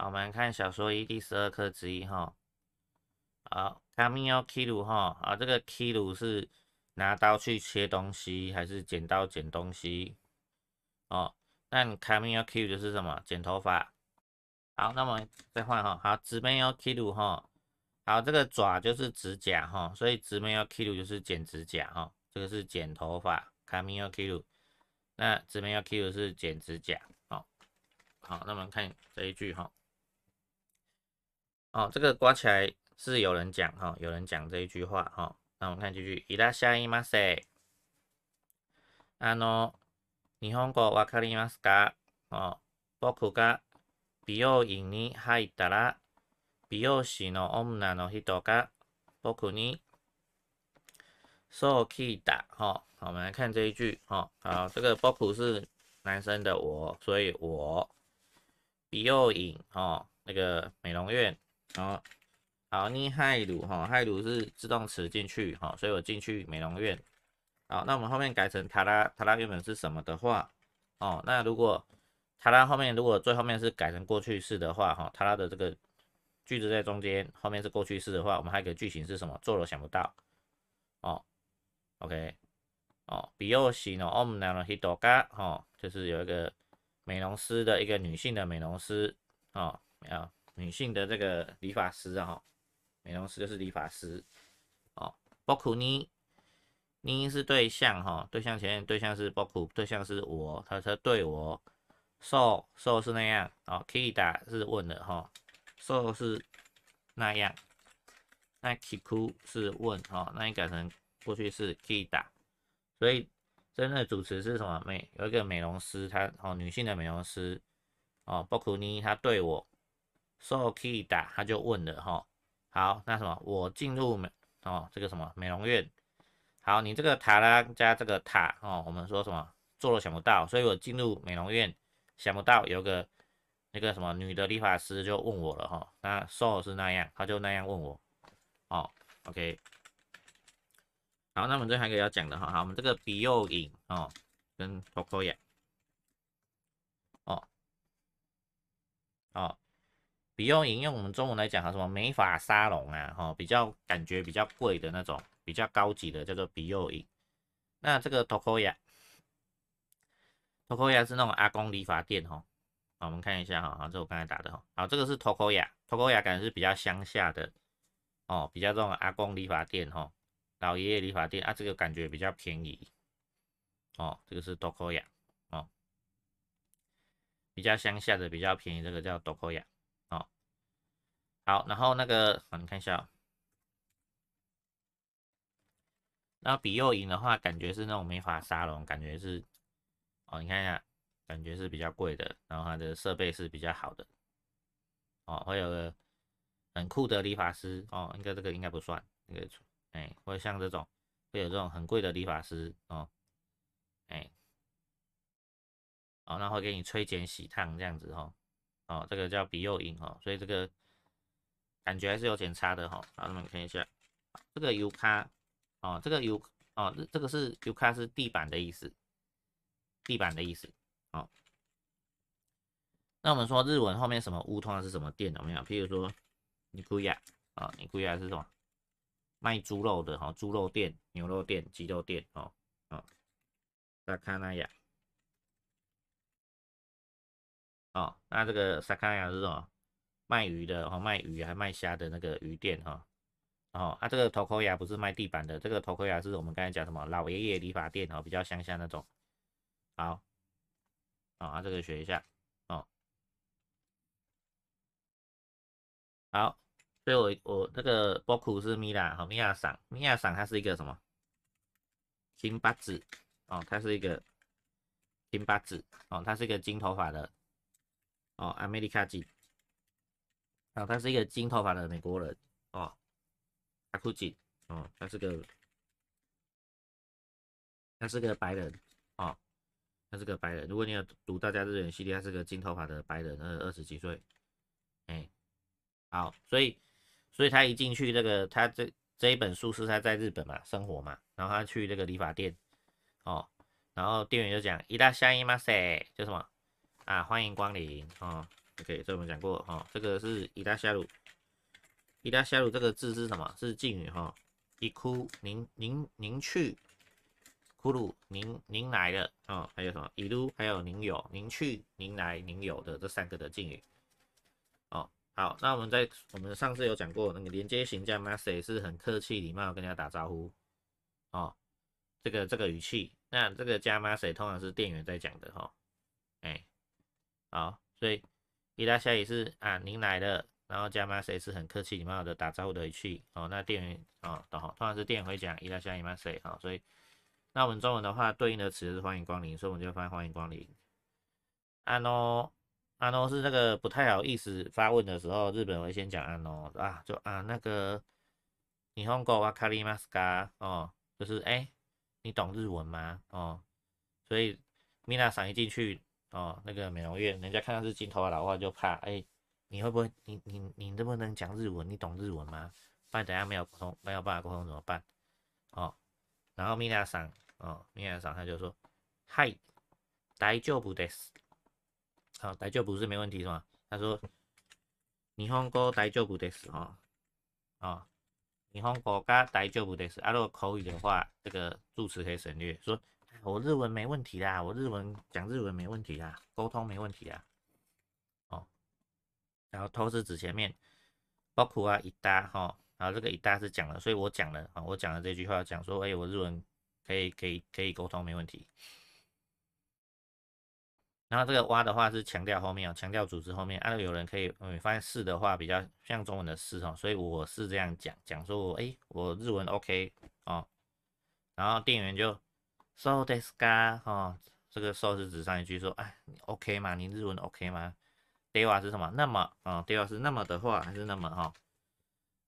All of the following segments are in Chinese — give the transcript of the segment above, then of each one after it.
好，我们看小说一第十二课之一哈。好 c 米 t me o k i l 哈。啊，这个 k i l 是拿刀去切东西，还是剪刀剪东西？哦，那 Cut me o f 就是什么？剪头发。好，那么再换哈。好直面 t o k i l 哈。好，这个爪就是指甲哈，所以直面 t o k i l 就是剪指甲哈。这个是剪头发 c 米 t me o k i l 那直面 t o k i l 是剪指甲。好，好，那我们看这一句哈。哦，这个刮起来是有人讲哈，有人讲这一句话哈。那我们看这一句，イダシャイマセ、あの日本語わかりますか？哦，僕が美容院に入ったら、美容師の女の人が僕に掃きだ。哈，我们来看这一句。哈，好，这个僕是男生的我，所以我美容院。哦，那个美容院。哦，好，你好，鲁哈，海鲁是自动词进去哈，所以我进去美容院。好，那我们后面改成塔拉，塔拉原本是什么的话，哦，那如果塔拉后面如果最后面是改成过去式的话，哈，塔拉的这个句子在中间后面是过去式的话，我们还有一个句型是什么，做了想不到。哦，OK，哦，比奥西诺奥姆纳多嘎哦，就是有一个美容师的一个女性的美容师啊，没有。女性的这个理发师啊，美容师就是理发师哦。包括你，你是对象哈，对象前对象是包括对象是我，他他对我。瘦瘦是那样哦，Kida 是问的哈，瘦是那样。那 Kiku 是问哦，那你改成过去式 Kida。所以真的主持是什么美？有一个美容师，她哦，女性的美容师哦包括你，她对我。受气打，他就问了哈。好，那什么，我进入美哦，这个什么美容院。好，你这个塔拉加这个塔哦，我们说什么做了想不到，所以我进入美容院，想不到有个那个什么女的理发师就问我了哈。那说我是那样，他就那样问我。哦，OK。好，那我们还有一个要讲的哈，好，我们这个鼻右影哦跟 o Tokoya。鼻用引用我们中文来讲哈，什么美发沙龙啊，哈，比较感觉比较贵的那种，比较高级的叫做鼻诱引。那这个 Tokoya，Tokoya 是那种阿公理发店哈。我们看一下哈，这我刚才打的哈。好，这个是 Tokoya，Tokoya 感觉是比较乡下的哦，比较这种阿公理发店哈，老爷爷理发店啊，这个感觉比较便宜哦，这个是 Tokoya，哦，比较乡下的比较便宜，这个叫 Tokoya。好，然后那个你看一下，那比右影的话，感觉是那种美法沙龙，感觉是，哦，你看一下，感觉是比较贵的，然后它的设备是比较好的，哦，会有个很酷的理发师，哦，应该这个应该不算，那个，哎，会者像这种，会有这种很贵的理发师，哦，哎，哦，那会给你吹、剪、洗、烫这样子哦，哦，这个叫比右影哦，所以这个。感觉还是有点差的哈，好，我们看一下这个尤卡哦，这个尤哦，这个是尤卡是地板的意思，地板的意思。哦。那我们说日文后面什么乌托是什么店怎么样？譬如说尼古亚啊，尼古亚是什么？卖猪肉的哈，猪肉店、牛肉店、鸡肉店。哦哦，萨卡纳亚。哦，那这个萨卡纳亚是哦。卖鱼的，然卖鱼还卖虾的那个鱼店哈，哦，后他这个头盔牙不是卖地板的，这个头盔牙是我们刚才讲什么老爷爷理发店哦，比较乡下那种。好，啊，这个学一下，哦，好，所以我我那个波库是米拉和米亚桑，米亚桑它是一个什么金八子哦，它是一个金八子哦，它是一个金头发的哦，阿美利卡吉。他是一个金头发的美国人哦，阿库吉哦，他是个他是个白人哦，他是个白人。如果你有读大家日文系列，他是个金头发的白人，二二十几岁，哎，好，所以所以他一进去这个，他这这一本书是他在日本嘛生活嘛，然后他去这个理发店哦，然后店员就讲“伊达香伊イ塞，叫什么啊？欢迎光临哦。OK，这我们讲过哈，这个是伊大下鲁，伊大下鲁这个字是什么？是敬语哈。以哭，您您您去，哭鲁，您您来了啊？还有什么一鲁？还有您有，您去，您来，您有的这三个的敬语。哦，好，那我们在我们上次有讲过，那个连接型加 message 是很客气礼貌跟人家打招呼哦，这个这个语气，那这个加 message 通常是店员在讲的哈。哎，好，所以。伊达也是啊，您来了，然后加马谁是很客气，礼貌的打招呼的回去。哦，那店员哦，通常是店员会讲伊达先生加马先所以那我们中文的话对应的词是欢迎光临，所以我们就发欢迎光临。安哦，安哦是那个不太好意思发问的时候，日本会先讲安哦啊，就啊那个你狗啊卡斯哦，就是你懂日文吗？哦，所以米娜嗓一进去。哦，那个美容院，人家看到是金头发老外就怕。哎，你会不会？你你你能不能讲日文？你懂日文吗？不然等下没有沟通，没有办法沟通怎么办？哦，然后米娜桑，哦，米娜桑他就说，嗨，大丈夫です。哦，大丈夫是没问题是吗？他说，日本語大丈夫です。哦，哦，日本語グ加大丈夫です。啊，如果口语的话，这个助词可以省略，说。我日文没问题啦，我日文讲日文没问题啦，沟通没问题啦。哦，然后投是指前面，包括啊一大哈，然后这个一大是讲了，所以我讲了啊，我讲了这句话，讲说，哎，我日文可以可以可以沟通没问题。然后这个哇的话是强调后面啊，强调组织后面，啊有人可以，嗯，发现是的话比较像中文的“是”哦，所以我是这样讲讲说，我哎，我日文 OK 哦，然后店员就。So this guy 哈，这个 so 是指上一句说，哎，OK 吗？你日文 OK 吗？Deva 是什么？那么，哦，Deva 是那么的话，还是那么哈。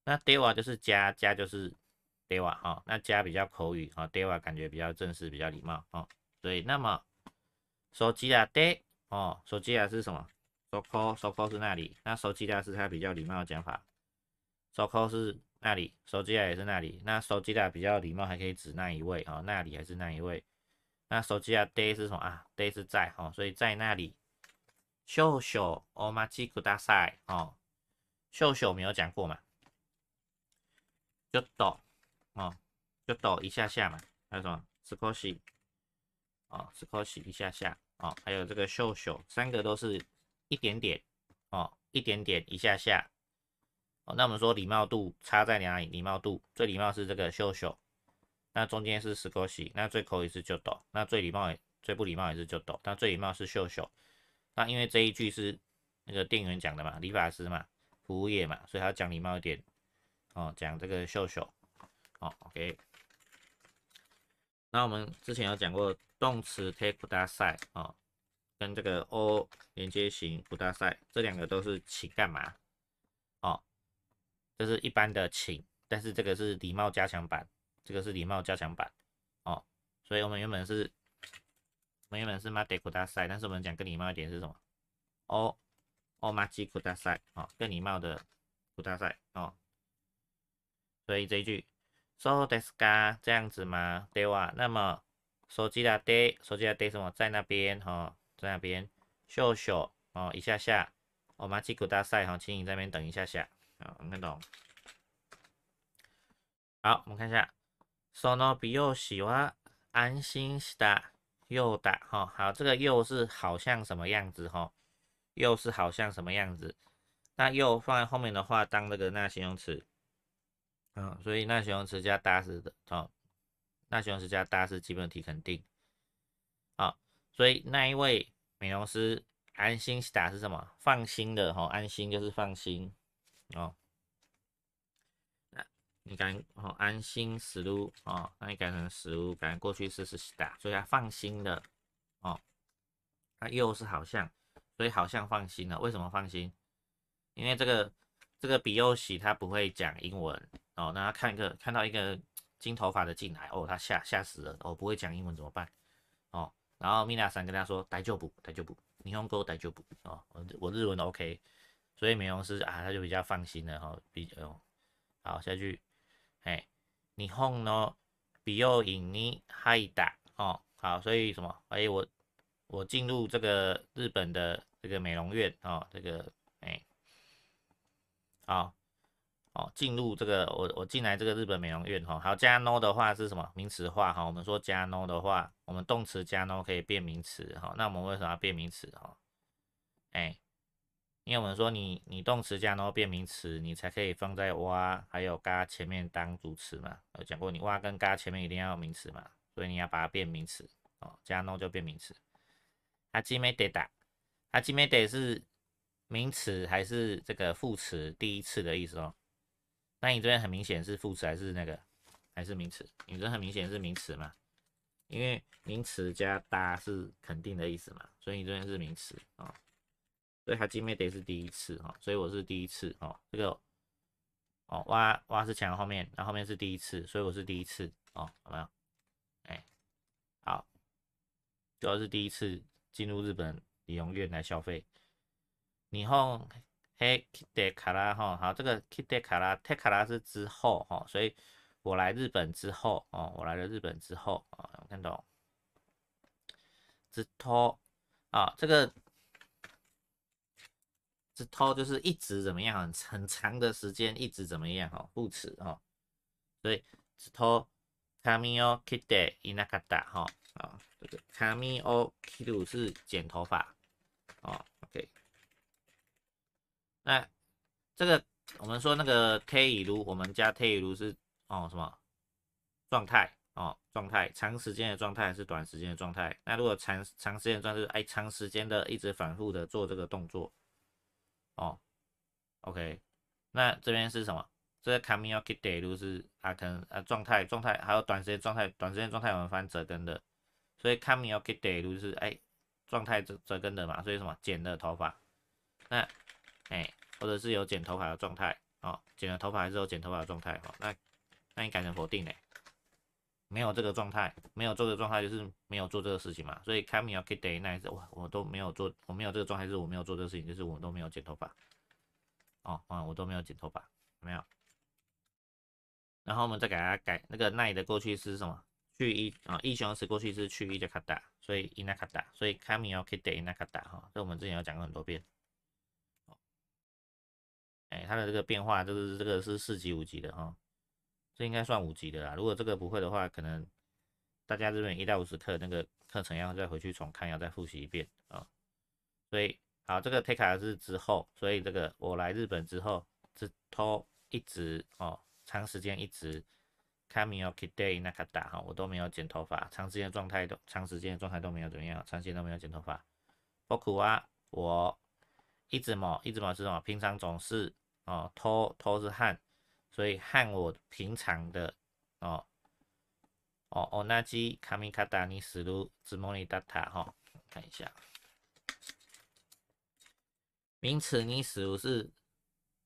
那 Deva 就是加，加就是 Deva 哈。那加比较口语哈，Deva 感觉比较正式，比较礼貌哈。所以那么，手机啊，De 哦，手机啊是什么？So c a l s o c a l 是那里？那手机啊是它比较礼貌的讲法。So c a l 是那里，手机啊也是那里。那手机啊比较礼貌，还可以指那一位啊。那里还是那一位。那手机啊 day 是什么啊？day 是在哈，所以在那里。秀秀，奥马基古大赛哦。秀秀没有讲过嘛？就抖哦，就抖一下下嘛。还有什么？斯科西，哦，斯科西一下下哦。还有这个秀秀，三个都是一点点哦，一点点一下下。哦，那我们说礼貌度差在哪里？礼貌度最礼貌是这个秀秀，那中间是 s 石锅洗，那最口语是就抖，那最礼貌也最不礼貌也是就抖，但最礼貌是秀秀。那因为这一句是那个店员讲的嘛，理发师嘛，服务业嘛，所以他讲礼貌一点哦，讲这个秀秀哦，OK。那我们之前有讲过动词 take 大赛啊，跟这个 O 连接型不大赛，这两个都是起干嘛？就是一般的请，但是这个是礼貌加强版，这个是礼貌加强版哦。所以我们原本是，我们原本是骂得酷大赛，但是我们讲更礼貌一点是什么？哦，哦，马吉酷大赛哦，更礼貌的酷大赛哦。所以这一句，so deska 这样子吗？对哇？那么，手机的 day 手机的 day 什么？在那边哦，在那边，秀秀哦，一下下，哦，马吉古大赛哈，请你这边等一下下。啊，看懂。好，我们看一下。sono その必喜欢，安心 sta した又だ。哈，好，这个又是好像什么样子？哈，又是好像什么样子？那又放在后面的话，当那个那形容词。嗯，所以那形容词加哒 s 的，哦，那形容词加哒 s 基本题肯定。好，所以那一位美容师安心 s した是什么？放心的，哈，安心就是放心。哦，你敢哦安心死撸哦，那你改成死撸，改过去式是 s 所以他放心的哦。他又是好像，所以好像放心了。为什么放心？因为这个这个比优喜他不会讲英文哦，那他看一个看到一个金头发的进来哦，他吓吓死了哦，不会讲英文怎么办？哦，然后米娜三跟他说逮就补，逮就补，霓虹哥逮就补哦，我我日文 OK。所以美容师啊，他就比较放心了哈，比较好下去。哎，你哄呢？比要引你害大哦。好，所以什么？哎，我我进入这个日本的这个美容院哦，这个哎，好，哦，进入这个我我进来这个日本美容院哈。好，加 no 的话是什么？名词化哈。我们说加 no 的话，我们动词加 no 可以变名词哈。那我们为什么要变名词哈？哎。因为我们说你你动词加然后变名词，你才可以放在哇还有嘎前面当主词嘛。有讲过你哇跟嘎前面一定要名词嘛，所以你要把它变名词哦，加 no 就变名词。阿基梅得达，阿基梅得是名词还是这个副词第一次的意思哦？那你这边很明显是副词还是那个还是名词？你这很明显是名词嘛？因为名词加搭是肯定的意思嘛，所以你这边是名词啊。对，他见面得是第一次哈，所以我是第一次哦。这个哦挖挖是抢后面，然后后面是第一次，所以我是第一次哦，没有，哎，好，主要是第一次进入日本美容院来消费，以后嘿 k i t 卡拉哈，好，这个 k i t 卡拉 te 卡拉是之后哈，所以我来日本之后哦，我来了日本之后哦，看到，直拖啊，这个。直偷就是一直怎么样，很很长的时间一直怎么样哈，不迟哈。所以直头カミオキデイインカタ哈啊，这个カミオ d o 是剪头发哦。OK，那这个我们说那个 K イル，我们家 K イル是哦什么状态哦？状态，长时间的状态还是短时间的状态？那如果长长时间状是哎，长时间的一直反复的做这个动作。哦，OK，那这边是什么？这个 coming to a e t 是啊，可能啊状态状态还有短时间状态，短时间状态我们翻折根的，所以 coming to a y t 是哎状态折折根的嘛，所以什么剪了头发，那哎或者是有剪头发的状态，哦剪了头发还是有剪头发的状态，哦那那你改成否定嘞。没有这个状态，没有这个状态就是没有做这个事情嘛。所以，kami o k p d a y i g h 哇，我都没有做，我没有这个状态，是我没有做这个事情，就是我都没有剪头发。哦，啊，我都没有剪头发，没有。然后我们再给大家改那个奈的过去式是什么？去一啊，一形容词过去式去一叫卡达，所以 inakada，所以 kami o kide inakada 哈，这我们之前有讲过很多遍。哎，它的这个变化就是这个是四级五级的哈。这应该算五级的啦。如果这个不会的话，可能大家日本一到五十课那个课程要再回去重看，要再复习一遍啊。所以好，这个 take 卡日之后，所以这个我来日本之后，是拖一直哦，长时间一直。c a m i i o k day 那个打哈，我都没有剪头发，长时间状态都长时间的状态都没有怎么样，长时间都没有剪头发。不苦啊，我一直毛一直毛是什么？平常总是哦，拖拖是汗。所以和我平常的哦哦哦，那句卡米卡达尼斯鲁兹莫尼达塔哈，看一下名词尼是鲁是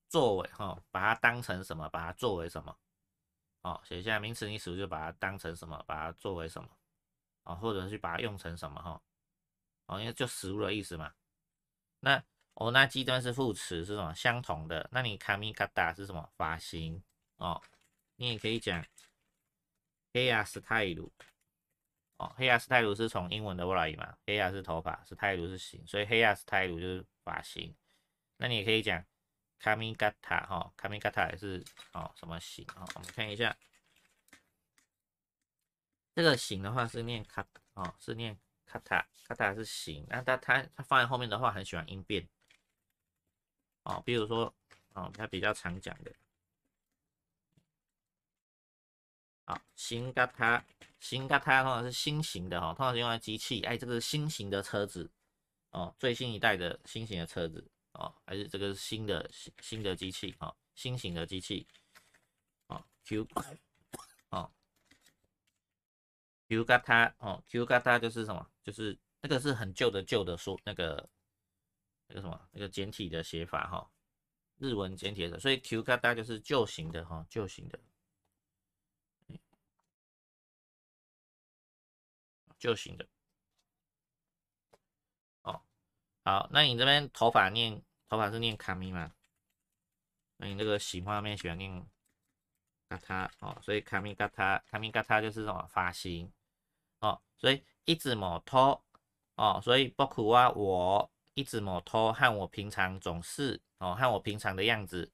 作为哈，把它当成什么，把它作为什么？哦，写一下名词尼不鲁就把它当成什么，把它作为什么？哦，或者去把它用成什么哈？哦，因为就食物的意思嘛。那哦，那基段是副词是什么？相同的。那你卡米 m i t 是什么发型？哦，你也可以讲 h a 斯泰 s 哦，h a 斯泰 s 是从英文的过来嘛？h a 是头发斯泰鲁是型，所以 h a 斯泰 s 就是发型。那你也可以讲卡米 m 塔 k a t a 哈，k a m i k t 是哦什么型哦？我们看一下，这个型的话是念卡哦，是念卡塔卡塔是型。那它它它放在后面的话，很喜欢音变。哦，比如说，哦，他比较常讲的，好，新嘎太，新嘎太通常是新型的哈，通常是用来机器，哎，这个是新型的车子，哦，最新一代的新型的车子，哦，还是这个是新的新新的机器，哦，新型的机器，哦，Q，哦，Q 嘎太，哦，Q 嘎太就是什么？就是那个是很旧的旧的书那个。那个什么，那个简体的写法哈，日文简体的，所以 q 嘎大就是旧型的哈，旧型的，旧型的。哦，好，那你这边头发念头发是念卡咪吗？那你那个喜欢面喜欢念嘎塔哦，所以卡咪嘎塔，卡咪嘎塔就是什么发型？哦，所以一直摩托哦，所以包括啊我。一直摸头，看我平常总是哦，看我平常的样子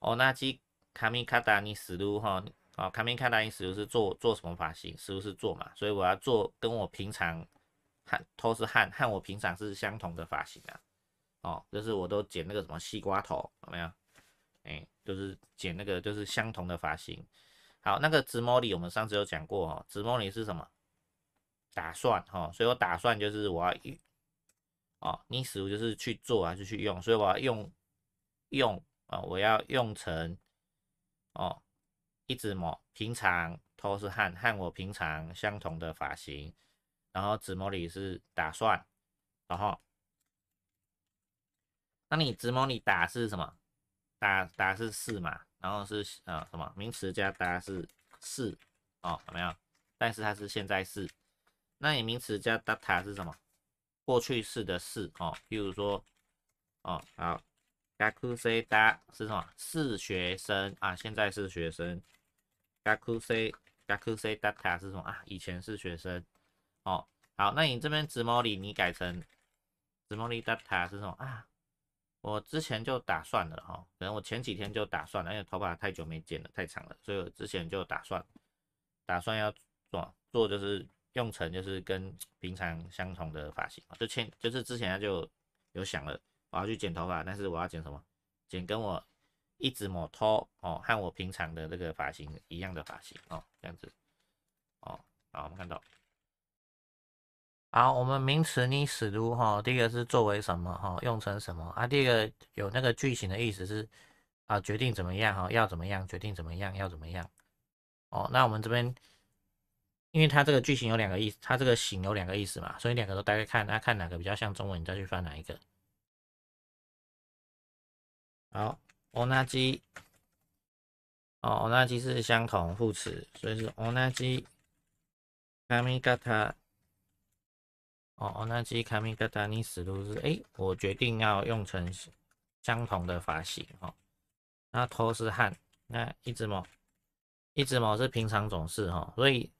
哦。那吉卡米卡达尼斯卢哈哦，卡米卡达尼斯卢是做做什么发型？是不是做嘛？所以我要做跟我平常看头是看和我平常是相同的发型啊。哦，就是我都剪那个什么西瓜头，有没有？哎，就是剪那个就是相同的发型。好，那个直茉里我们上次有讲过哦，直茉里是什么？打算哈，所以我打算就是我要。哦，你死我就是去做还是去用？所以我要用用啊，我要用成哦，一直毛平常都是汉和我平常相同的发型，然后指毛里是打算，然后，那你指毛你打是什么？打打是四嘛？然后是呃什么名词加打是四哦？怎么样？但是它是现在式，那你名词加打塔是什么？过去式的“是”哦，比如说，哦好，gaku se da 是什么？是学生啊，现在是学生。gaku se gaku se data 是什么啊？以前是学生。哦好，那你这边 z 毛里你改成 z 毛里 data 是什么啊？我之前就打算了哈，可能我前几天就打算了，因为头发太久没剪了，太长了，所以我之前就打算打算要做做就是。用成就是跟平常相同的发型，就前就是之前就有想了，我要去剪头发，但是我要剪什么？剪跟我一直抹脱哦，和我平常的这个发型一样的发型哦，这样子哦。好，我们看到，好，我们名词你死读哈，第一个是作为什么哈，用成什么啊？第一个有那个句型的意思是啊，决定怎么样哈，要怎么样决定怎么样要怎么样哦。那我们这边。因为它这个句型有两个意思，它这个形有两个意思嘛，所以两个都大概看，那看哪个比较像中文，你再去翻哪一个。好，同じ。ジ，哦，オナ是相同副词，所以是オナジ。カミガタ，哦，同じ。ジカミガ哦同じ卡米ミガ你死都是，哎，我决定要用成相同的发型哦。那头是汉，那一只猫，一只猫是平常总是哈，所以。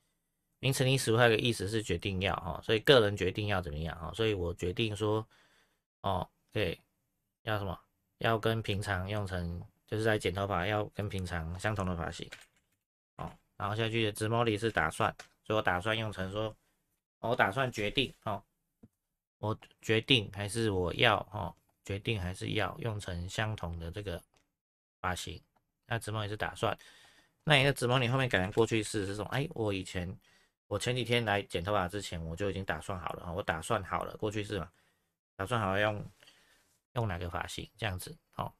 名词你使坏的意思是决定要哈，所以个人决定要怎么样哈，所以我决定说，哦，对，要什么？要跟平常用成，就是在剪头发要跟平常相同的发型，哦，然后下去的紫魔里是打算，所以我打算用成说，我打算决定哦，我决定还是我要哦，决定还是要用成相同的这个发型，那紫魔也是打算，那你的子魔你后面改成过去是是说，哎，我以前。我前几天来剪头发之前，我就已经打算好了哈。我打算好了过去式嘛，打算好了用用哪个发型这样子哦。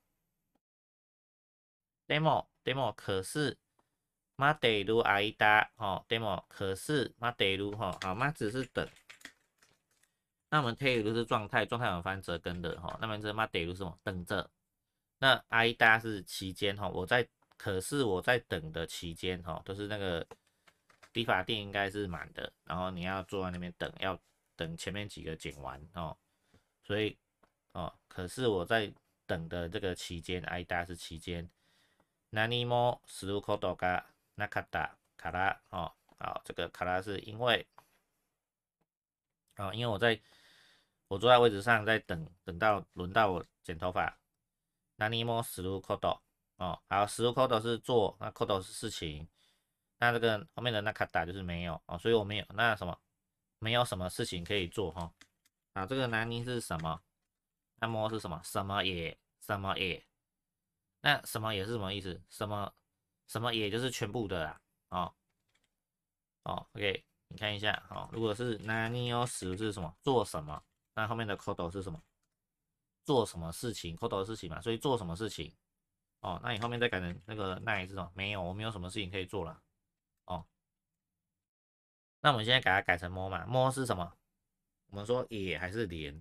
demo demo 可是马得如阿姨哒哦，demo 可是马得如哈，好，马只是等。那我们 tail 是状态，状态我们翻折跟的哈，那么这马得如什么等着？那阿姨哒是期间哈，我在可是我在等的期间哈，都是那个。理发店应该是满的，然后你要坐在那边等，要等前面几个剪完哦。所以哦，可是我在等的这个期间，挨打是期间。南尼摩十路克豆咖那卡达卡拉哦，好，这个卡拉是因为哦，因为我在我坐在位置上在等等到轮到我剪头发。南尼摩十路克豆哦，好，十路克豆是做那克豆是事情。那这个后面的那卡达就是没有哦，所以我们有那什么没有什么事情可以做哈。啊，这个南宁是什么？那么是什么？什么也什么也？那什么也是什么意思？什么什么也就是全部的啦，哦哦，OK，你看一下哦。如果是南宁要死是什么？做什么？那后面的口头是什么？做什么事情？口头事情嘛，所以做什么事情？哦，那你后面再改成那个那也是什么？没有，我没有什么事情可以做了？那我们现在给它改成摸嘛？摸是什么？我们说也还是连？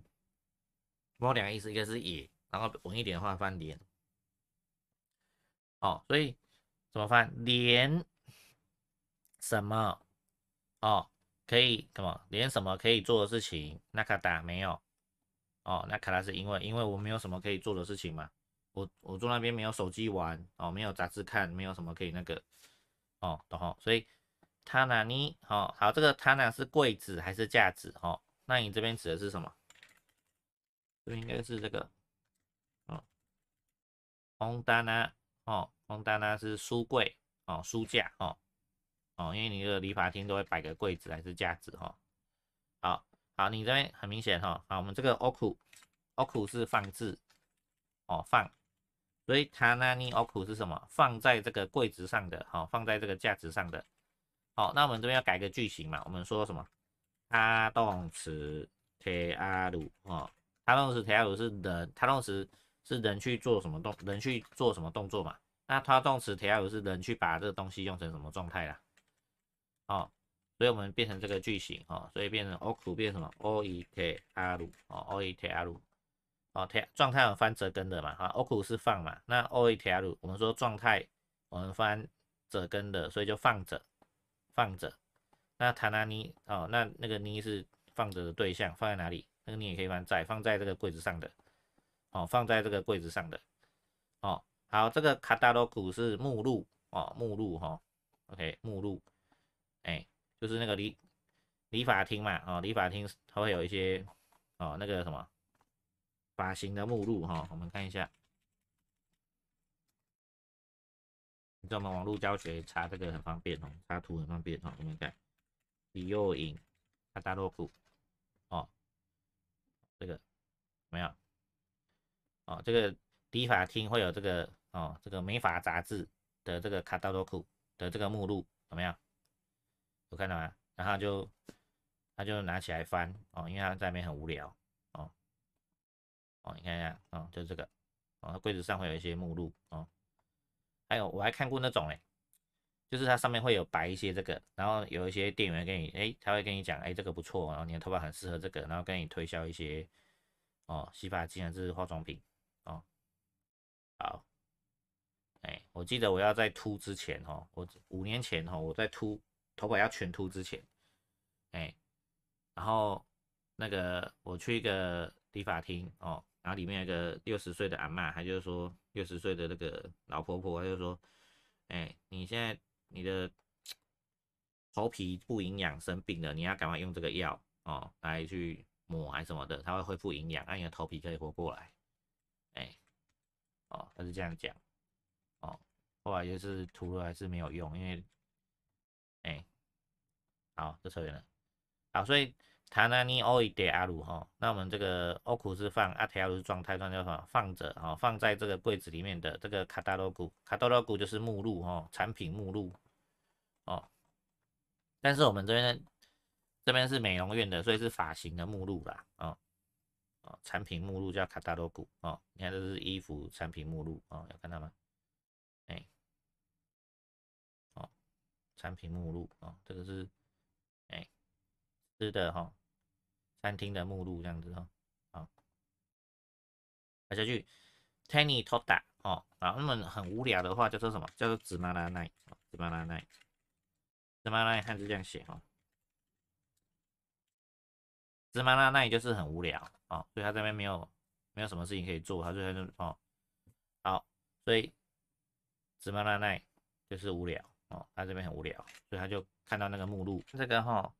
摸两个意思，一个是也，然后文一点的话翻连。哦，所以怎么翻连什么？哦，可以什么连什么可以做的事情？那卡达没有。哦，那卡达是因为因为我没有什么可以做的事情嘛？我我住那边没有手机玩哦，没有杂志看，没有什么可以那个哦，懂后所以。塔纳尼，哦，好，这个塔纳是柜子还是架子？哦，那你这边指的是什么？这边应该是这个，嗯 h o n 哦翁丹 n 是书柜哦，书架哦，哦，因为你这个理发厅都会摆个柜子还是架子？哦，好好，你这边很明显哈，好，我们这个 Oku Oku 是放置，哦放，所以 t a n a ni Oku 是什么？放在这个柜子上的，哦，放在这个架子上的。好，那我们这边要改个句型嘛？我们说什么？他动词铁阿鲁哦，他动词铁阿鲁是人，他动词是人去做什么动，人去做什么动作嘛？那他动词铁阿鲁是人去把这个东西用成什么状态啦？哦，所以我们变成这个句型哦，所以变成 oku 变什么？o 伊铁阿鲁哦，o 伊铁阿鲁哦，铁状态我们翻折根的嘛哈，oku 是放嘛，那 o 伊铁阿鲁我们说状态，我们翻折根的，所以就放着。放着，那塔纳尼哦，那那个尼是放着的对象，放在哪里？那个尼也可以放在，放在这个柜子上的，哦，放在这个柜子上的，哦，好，这个卡达罗古是目录哦，目录哈，OK，目录，哎，就是那个理理发厅嘛，哦，理发厅它会有一些哦，那个什么发型的目录哈，我们看一下。我们网络教学插这个很方便哦，插图很方便哦，我们看，李幼隐卡达洛库哦，这个没有哦，这个迪法厅会有这个哦，这个美法杂志的这个卡达洛库的这个目录怎么样？有看到吗？然后就他就拿起来翻哦，因为他在那边很无聊哦哦，你看一下啊，就这个哦，柜子上会有一些目录哦。我还看过那种哎，就是它上面会有摆一些这个，然后有一些店员跟你哎，他会跟你讲哎，这个不错，然后你的头发很适合这个，然后跟你推销一些哦洗发精啊，这是化妆品哦。好，哎，我记得我要在秃之前哦，我五年前哦，我在秃头发要全秃之前，哎，然后那个我去一个理发厅哦。然后里面有个六十岁的阿妈，她就说六十岁的那个老婆婆，她就说：“哎，你现在你的头皮不营养生病了，你要赶快用这个药哦，来去抹还什么的，它会恢复营养，让你的头皮可以活过来。”哎，哦，他是这样讲，哦，后来就是涂了还是没有用，因为，哎，好，这扯远了，好，所以。它那尼奥伊德阿鲁哈，那我们这个欧库是放阿提阿鲁状态，状态什么？放着哦，放在这个柜子里面的这个卡 atalog 卡 atalog 就是目录哈，产品目录哦。但是我们这边这边是美容院的，所以是发型的目录啦，哦啊，产品目录叫卡 atalog 哦。你看这是衣服产品目录哦，有看到吗？哎，哦，产品目录啊，这个是哎，是的哈。餐厅的目录这样子哈，啊，下去 t e n n y Toda 哦，啊，那么很无聊的话叫做什么？叫做芝麻拉奈，芝麻拉奈，芝麻拉奈汉字这样写哈，芝麻拉奈就是很无聊啊，所以他这边没有没有什么事情可以做，他就在很哦，好，所以芝麻拉奈就是无聊哦，他这边很无聊，所以他就看到那个目录，这个哈。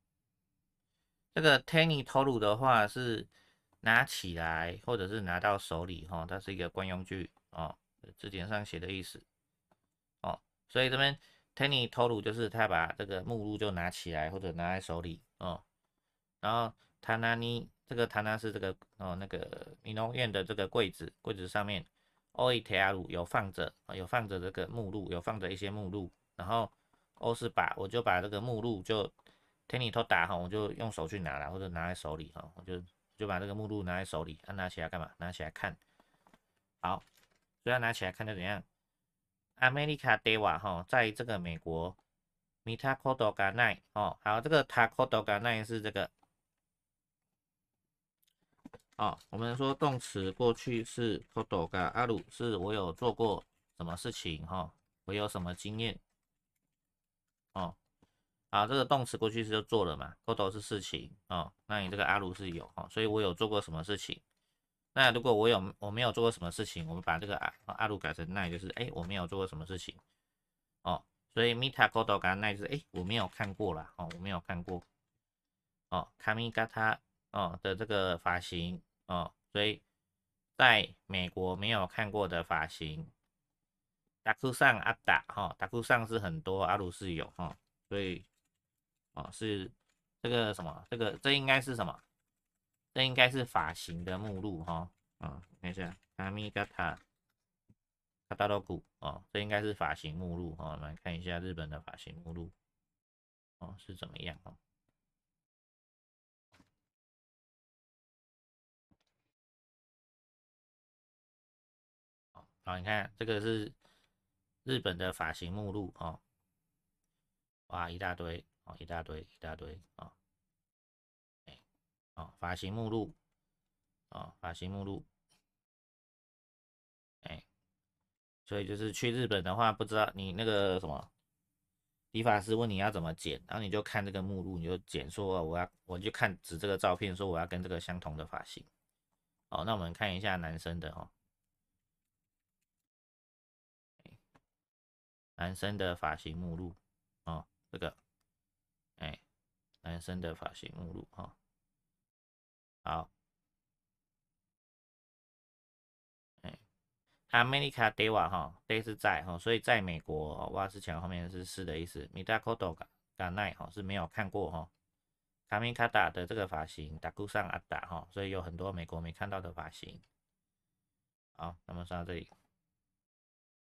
这个 t a n y toru 的话是拿起来或者是拿到手里哈，它是一个惯用句哦，字典上写的意思哦。所以这边 t a n y toru 就是他把这个目录就拿起来或者拿在手里哦。然后 tanani 这个 t a n a 是这个哦，那个美农院的这个柜子，柜子上面 o i t e a ru 有放着啊，有放着这个目录，有放着一些目录。然后 o 是把我就把这个目录就。听你都打哈，我就用手去拿了，或者拿在手里哈，我就就把这个目录拿在手里，拿起来干嘛？拿起来看好，主要拿起来看就怎样。America deva 哈，在这个美国，Mitakodaka 奈哦，还有这个 Takodaka 奈是这个哦。我们说动词过去式 k o d o g a 阿鲁是我有做过什么事情哈，我有什么经验？啊，这个动词过去式就做了嘛，d o 是事情哦。那你这个阿鲁是有哈，所以我有做过什么事情？那如果我有我没有做过什么事情，我们把这个阿阿鲁改成奈，就是哎我没有做过什么事情哦。所以米塔构成改成就是哎我没有看过了哦，我没有看过哦，卡米嘎他哦的这个发型哦，所以在美国没有看过的发型，达库桑阿达哈，达库桑是很多阿鲁是有哈，所以。哦，是这个什么？这个这应该是什么？这应该是发型的目录哈。啊，看一下，Amigata，它大到骨啊，这应该是发型目录哈。我们来看一下日本的发型目录哦，是怎么样哦？哦，你看这个是日本的发型目录哦，哇，一大堆。哦，一大堆，一大堆啊！哎，发型目录啊，发型目录。哎，所以就是去日本的话，不知道你那个什么理发师问你要怎么剪，然后你就看这个目录，你就剪说我要，我就看指这个照片说我要跟这个相同的发型。哦，那我们看一下男生的哦，男生的发型目录啊，这个。哎，男生的发型目录哈，好，哎，America d a y a 哈，Day 是在哈，所以在美国，哇是前后面是是的意思 m i k a 嘎 o g a a 奈哈是没有看过哈卡 a 卡达的这个发型，打鼓上阿达哈，所以有很多美国没看到的发型，好，那么上到这里。